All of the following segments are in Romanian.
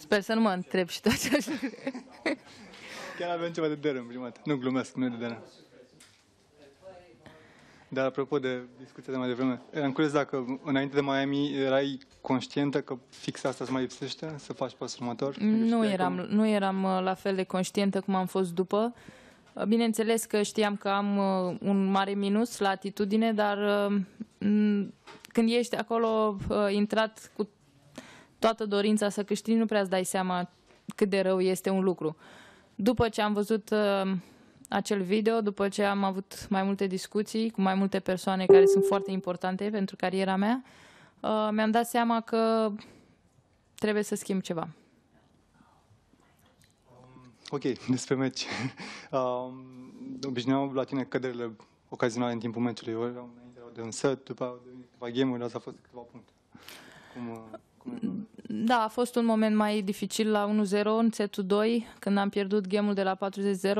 Sper să nu mă întreb și tot ce Chiar avem ceva de derâm jumate. Nu glumesc, nu e de derâm. Dar apropo de discuția de mai devreme, eram curios dacă înainte de Miami erai conștientă că fix asta îți mai lipsește, să faci pasul următor? Adică nu eram, cum... nu eram uh, la fel de conștientă cum am fost după. Uh, bineînțeles că știam că am uh, un mare minus la atitudine, dar când ești acolo intrat cu toată dorința să câștigi, nu prea îți dai seama cât de rău este un lucru. După ce am văzut uh, acel video, după ce am avut mai multe discuții cu mai multe persoane care sunt foarte importante pentru cariera mea, uh, mi-am dat seama că trebuie să schimb ceva. Um, ok, despre meci. Uh, obișnuiam la tine căderile ocazionale în timpul meciului. Eu erau înainte de un set, după, după game-uri, asta a fost câteva puncte. Cum, uh... Da, a fost un moment mai dificil la 1-0 în setul 2, când am pierdut gemul de la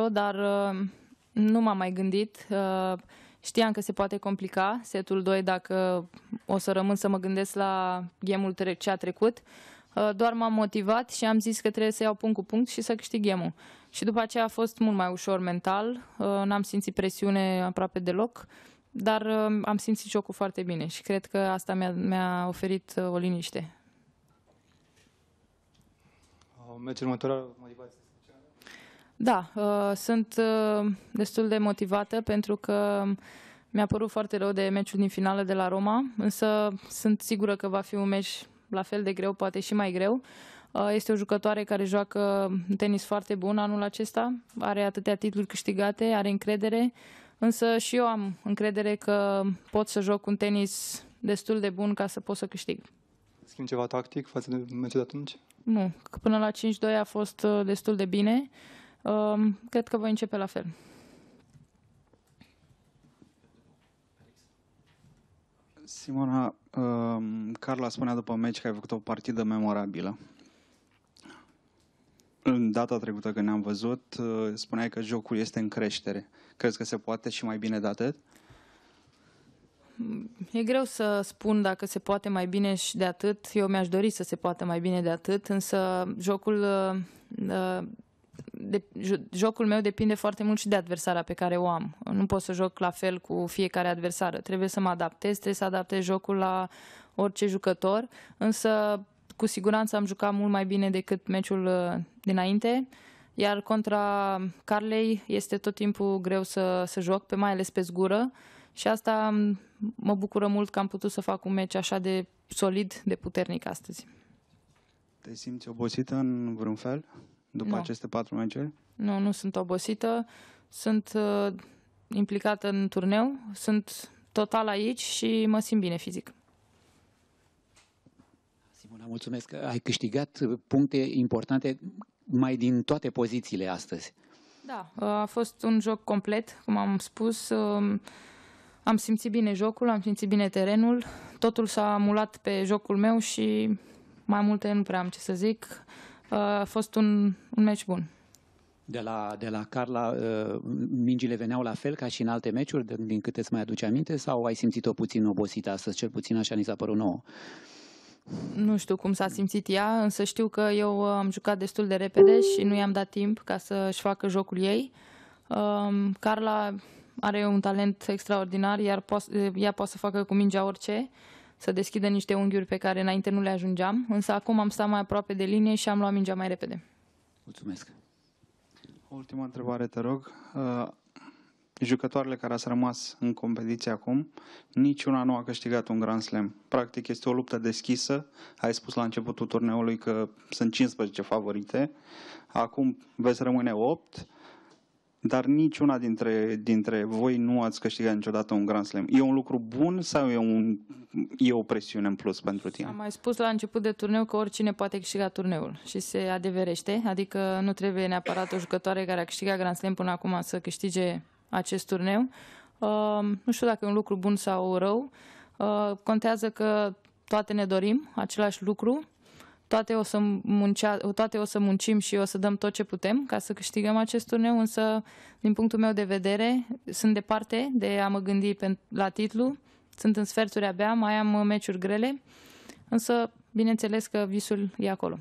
40-0, dar uh, nu m-am mai gândit. Uh, știam că se poate complica setul 2 dacă o să rămân să mă gândesc la gemul ce a trecut. Uh, doar m-am motivat și am zis că trebuie să iau punct cu punct și să câștig gemul. Și după aceea a fost mult mai ușor mental, n-am simțit presiune aproape deloc dar am simțit jocul foarte bine și cred că asta mi-a, mi-a oferit o liniște meci următor motivație Da, uh, sunt uh, destul de motivată pentru că mi-a părut foarte rău de meciul din finală de la Roma, însă sunt sigură că va fi un meci la fel de greu, poate și mai greu. Uh, este o jucătoare care joacă tenis foarte bun anul acesta, are atâtea titluri câștigate, are încredere, însă și eu am încredere că pot să joc un tenis destul de bun ca să pot să câștig schimb ceva tactic față de meciul de atunci? Nu, că până la 5-2 a fost uh, destul de bine. Um, cred că voi începe la fel. Simona, um, Carla spunea după meci că ai făcut o partidă memorabilă. În data trecută când ne-am văzut, uh, spuneai că jocul este în creștere. Crezi că se poate și mai bine de atât? e greu să spun dacă se poate mai bine și de atât. Eu mi-aș dori să se poată mai bine de atât, însă jocul ă, ă, de, jocul meu depinde foarte mult și de adversara pe care o am. Nu pot să joc la fel cu fiecare adversară. Trebuie să mă adaptez, trebuie să adaptez jocul la orice jucător, însă cu siguranță am jucat mult mai bine decât meciul ă, dinainte, iar contra Carlei este tot timpul greu să, să joc, pe mai ales pe zgură. Uh, și asta mă bucură mult că am putut să fac un meci așa de solid, de puternic astăzi. Te simți obosită în vreun fel după nu. aceste patru meciuri? Nu, nu sunt obosită. Sunt uh, implicată în turneu, sunt total aici și mă simt bine fizic. Simona, mulțumesc. Ai câștigat puncte importante mai din toate pozițiile astăzi. Da, a fost un joc complet, cum am spus. Uh, am simțit bine jocul, am simțit bine terenul, totul s-a mulat pe jocul meu și mai multe nu prea am ce să zic. Uh, a fost un, un meci bun. De la, de la Carla, uh, mingile veneau la fel ca și în alte meciuri, din câte îți mai aduce aminte, sau ai simțit-o puțin obosită astăzi, cel puțin așa ni s-a părut nouă? Nu știu cum s-a simțit ea, însă știu că eu uh, am jucat destul de repede și nu i-am dat timp ca să-și facă jocul ei. Um, Carla are un talent extraordinar, iar po- ea poate să facă cu mingea orice, să deschidă niște unghiuri pe care înainte nu le ajungeam, însă acum am stat mai aproape de linie și am luat mingea mai repede. Mulțumesc. Ultima întrebare, te rog. Uh, jucătoarele care ați rămas în competiție acum, niciuna nu a câștigat un Grand Slam. Practic este o luptă deschisă. Ai spus la începutul turneului că sunt 15 favorite. Acum veți rămâne 8 dar niciuna dintre, dintre voi nu ați câștigat niciodată un Grand Slam. E un lucru bun sau e, un, e o presiune în plus pentru tine? Am mai spus la început de turneu că oricine poate câștiga turneul și se adeverește, adică nu trebuie neapărat o jucătoare care a câștigat Grand Slam până acum să câștige acest turneu. Uh, nu știu dacă e un lucru bun sau rău. Uh, contează că toate ne dorim același lucru toate o, să muncea, toate o să muncim și o să dăm tot ce putem ca să câștigăm acest turneu, însă, din punctul meu de vedere, sunt departe de a mă gândi pe, la titlu, sunt în sferturi abia, mai am meciuri grele, însă, bineînțeles că visul e acolo.